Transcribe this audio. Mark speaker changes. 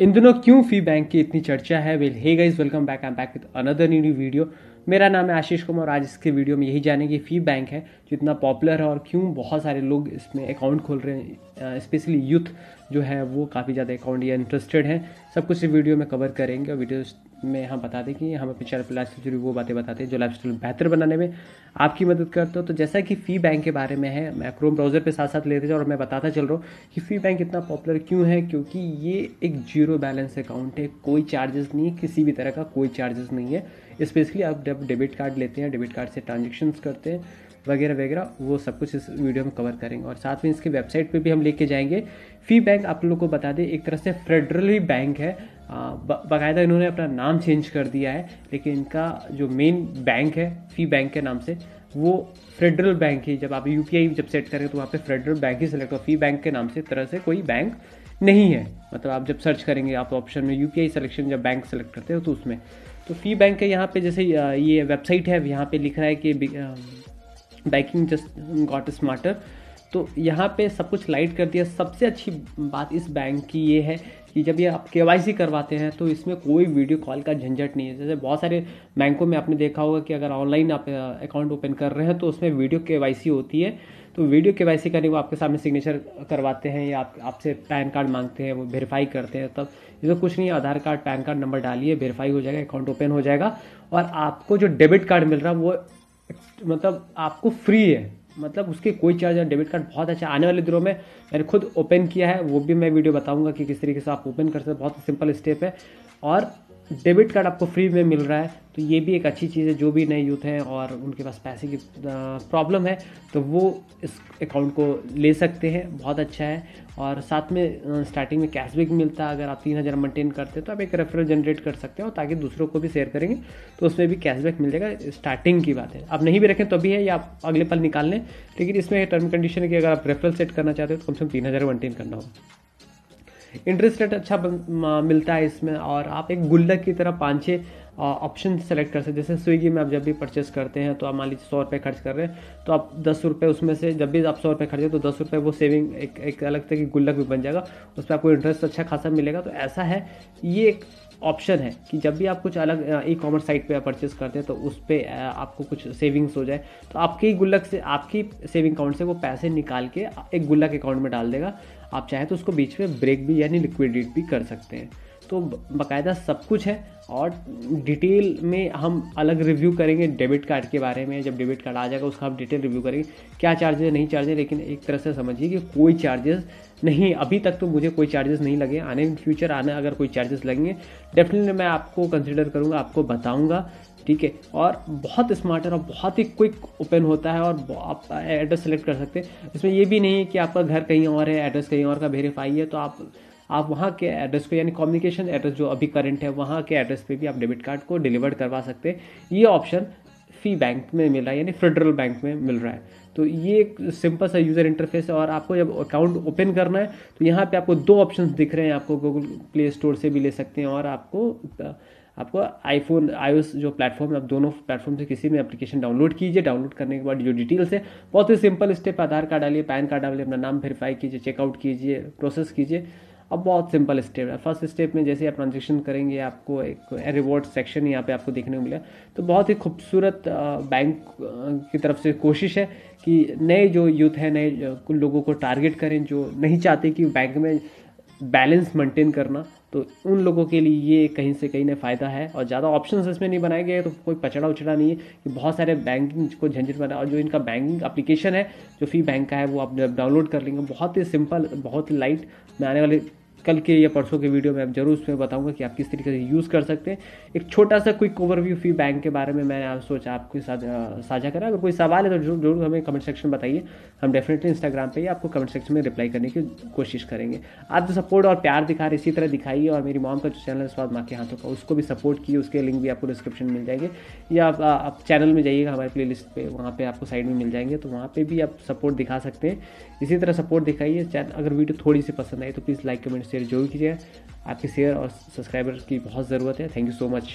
Speaker 1: इन दिनों क्यों फी बैंक की इतनी चर्चा है well hey guys welcome back I am back with another new new video मेरा नाम है आशीष कुमार आज इसके वीडियो में यही जानेंगे फी बैंक है जो इतना पॉपुलर है और क्यों बहुत सारे लोग इसमें अकाउंट खोल रहे हैं स्पेशली यूथ जो है वो काफ़ी ज़्यादा अकाउंट या इंटरेस्टेड हैं सब कुछ इस वीडियो में कवर करेंगे और वीडियो में हम बता दें कि चैनल पर लाइफ से जुड़ी वो बातें बताते हैं जो लाइफ स्टाइल बेहतर बनाने में आपकी मदद करते हो तो जैसा कि फ़ी बैंक के बारे में है मैं क्रोम ब्राउज़र पे साथ साथ लेते थे और मैं बताता चल रहा हूँ कि फ़ी बैंक इतना पॉपुलर क्यों है क्योंकि ये एक जीरो बैलेंस अकाउंट है कोई चार्जेस नहीं है किसी भी तरह का कोई चार्जेस नहीं है स्पेशली आप जब डेबिट कार्ड लेते हैं डेबिट कार्ड से ट्रांजेक्शन्स करते हैं वगैरह वगैरह वो सब कुछ इस वीडियो में कवर करेंगे और साथ में इसके वेबसाइट पे भी हम लेके जाएंगे फी बैंक आप लोगों को बता दें एक तरह से फेडरली बैंक है बाकायदा इन्होंने अपना नाम चेंज कर दिया है लेकिन इनका जो मेन बैंक है फी बैंक के नाम से वो फेडरल बैंक ही जब आप यू जब सेट करें तो वहाँ पे फेडरल बैंक ही सेलेक्ट हो फी बैंक के नाम से तरह से कोई बैंक नहीं है मतलब आप जब सर्च करेंगे आप ऑप्शन में यू सिलेक्शन जब बैंक सेलेक्ट करते हो तो उसमें तो फी बैंक के यहाँ पे जैसे ये वेबसाइट है यहाँ पे लिख रहा है कि बैंकिंग जस्ट गॉट स्मार्टर तो यहाँ पे सब कुछ लाइट कर दिया सबसे अच्छी बात इस बैंक की ये है कि जब ये आप के करवाते हैं तो इसमें कोई वीडियो कॉल का झंझट नहीं है जैसे बहुत सारे बैंकों में आपने देखा होगा कि अगर ऑनलाइन आप अकाउंट ओपन कर रहे हैं तो उसमें वीडियो के होती है तो वीडियो के वाई करने वो आपके सामने सिग्नेचर करवाते हैं या आप आपसे पैन कार्ड मांगते हैं वो वेरीफाई करते हैं तब इसमें तो कुछ नहीं Aadhaar card PAN card number डालिए वेरीफाई हो जाएगा अकाउंट ओपन हो जाएगा और आपको जो डेबिट कार्ड मिल रहा है वो मतलब आपको फ्री है मतलब उसके कोई चार्ज है डेबिट कार्ड बहुत अच्छा आने वाले दिनों में मैंने खुद ओपन किया है वो भी मैं वीडियो बताऊंगा कि किस तरीके से आप ओपन कर सकते हैं बहुत सिंपल स्टेप है और डेबिट कार्ड आपको फ्री में मिल रहा है तो ये भी एक अच्छी चीज़ है जो भी नए यूथ हैं और उनके पास पैसे की प्रॉब्लम है तो वो इस अकाउंट को ले सकते हैं बहुत अच्छा है और साथ में स्टार्टिंग में कैशबैक मिलता है अगर आप तीन हज़ार मेंटेन करते हैं तो आप एक रेफरल जनरेट कर सकते हो ताकि दूसरों को भी शेयर करेंगे तो उसमें भी कैशबैक मिल जाएगा स्टार्टिंग की बात है आप नहीं भी रखें तो भी है या आप अगले पल निकाल लें लेकिन इसमें टर्म कंडीशन है कि अगर आप रेफरल सेट करना चाहते हो तो कम से कम तीन हज़ार मेंटेन करना होगा इंटरेस्ट रेट अच्छा मिलता है इसमें और आप एक गुल्लक की तरह पाँच छः ऑप्शन सेलेक्ट कर सकते जैसे स्विगी में आप जब भी परचेस करते हैं तो आप मान लीजिए सौ रुपये खर्च कर रहे हैं तो आप दस रुपये उसमें से जब भी आप सौ रुपये खर्चें तो दस रुपये वो सेविंग एक एक अलग तरह की गुल्लक भी बन जाएगा उस पर आपको इंटरेस्ट अच्छा खासा मिलेगा तो ऐसा है ये एक ऑप्शन है कि जब भी आप कुछ अलग ई कॉमर्स साइट पर परचेस करते हैं तो उस पर आपको कुछ सेविंग्स हो जाए तो आपके ही गुल्लक से आपकी सेविंग अकाउंट से वो पैसे निकाल के एक गुल्लक अकाउंट में डाल देगा आप चाहें तो उसको बीच में ब्रेक भी यानी लिक्विडेट भी कर सकते हैं तो बकायदा सब कुछ है और डिटेल में हम अलग रिव्यू करेंगे डेबिट कार्ड के बारे में जब डेबिट कार्ड आ जाएगा उसका हम डिटेल रिव्यू करेंगे क्या चार्जेस नहीं चार्जेस लेकिन एक तरह से समझिए कि कोई चार्जेस नहीं अभी तक तो मुझे कोई चार्जेस नहीं लगे आने इन फ्यूचर आने अगर कोई चार्जेस लगेंगे डेफिनेटली मैं आपको कंसिडर करूँगा आपको बताऊँगा ठीक है और बहुत स्मार्ट है और बहुत ही क्विक ओपन होता है और आप एड्रेस सेलेक्ट कर सकते हैं इसमें ये भी नहीं है कि आपका घर कहीं और है एड्रेस कहीं और का वेरीफाई है तो आप आप वहाँ के एड्रेस को यानी कम्युनिकेशन एड्रेस जो अभी करंट है वहाँ के एड्रेस पे भी आप डेबिट कार्ड को डिलीवर करवा सकते हैं ये ऑप्शन फी बैंक में मिला है यानी फेडरल बैंक में मिल रहा है तो ये एक सिंपल सा यूज़र इंटरफेस है और आपको जब अकाउंट ओपन करना है तो यहाँ पे आपको दो ऑप्शंस दिख रहे हैं आपको गूगल प्ले स्टोर से भी ले सकते हैं और आपको आपको आईफोन आईओएस जो प्लेटफॉर्म है आप दोनों प्लेटफॉर्म से किसी में एप्लीकेशन डाउनलोड कीजिए डाउनलोड करने के बाद जो डिटेल्स है बहुत ही सिंपल स्टेप आधार कार्ड डालिए पैन कार्ड डालिए अपना नाम वेरीफाई कीजिए चेकआउट कीजिए प्रोसेस कीजिए अब बहुत सिंपल स्टेप है फर्स्ट स्टेप में जैसे आप ट्रांजेक्शन करेंगे आपको एक रिवॉर्ड सेक्शन यहाँ पे आपको देखने को मिला तो बहुत ही खूबसूरत बैंक की तरफ से कोशिश है कि नए जो यूथ है नए लोगों को टारगेट करें जो नहीं चाहते कि बैंक में बैलेंस मेंटेन करना तो उन लोगों के लिए ये कहीं से कहीं ना फ़ायदा है और ज़्यादा ऑप्शन इसमें नहीं बनाए गए तो कोई पचड़ा उछड़ा नहीं है कि बहुत सारे बैंकिंग को झंझट बना और जो इनका बैंकिंग एप्लीकेशन है जो फी बैंक का है वो आप डाउनलोड कर लेंगे बहुत ही सिंपल बहुत ही लाइट में आने वाले कल के या परसों के वीडियो में आप जरूर उसमें बताऊंगा कि आप किस तरीके से यूज़ कर सकते हैं एक छोटा सा क्विक ओवरव्यू फी बैंक के बारे में मैंने आप सोचा आपके साथ साझा करा अगर कोई सवाल है तो जरूर जरूर हमें कमेंट सेक्शन में बताइए हम डेफिनेटली इंस्टाग्राम पर आपको कमेंट सेक्शन में रिप्लाई करने की कोशिश करेंगे आप जो सपोर्ट और प्यार दिखा रहे इसी तरह दिखाइए और मेरी मॉम का जो चैनल है स्वाद माँ के हाथों का उसको भी सपोर्ट किए उसके लिंक भी आपको डिस्क्रिप्शन मिल जाएंगे या आप, आप चैनल में जाइएगा हमारे प्ले लिस्ट पर वहाँ पर आपको साइड में मिल जाएंगे तो वहाँ पर भी आप सपोर्ट दिखा सकते हैं इसी तरह सपोर्ट दिखाइए अगर वीडियो थोड़ी सी पसंद आई तो प्लीज़ लाइक कमेंट शेयर जो भी कीजिए आपके शेयर और सब्सक्राइबर की बहुत ज़रूरत है थैंक यू सो मच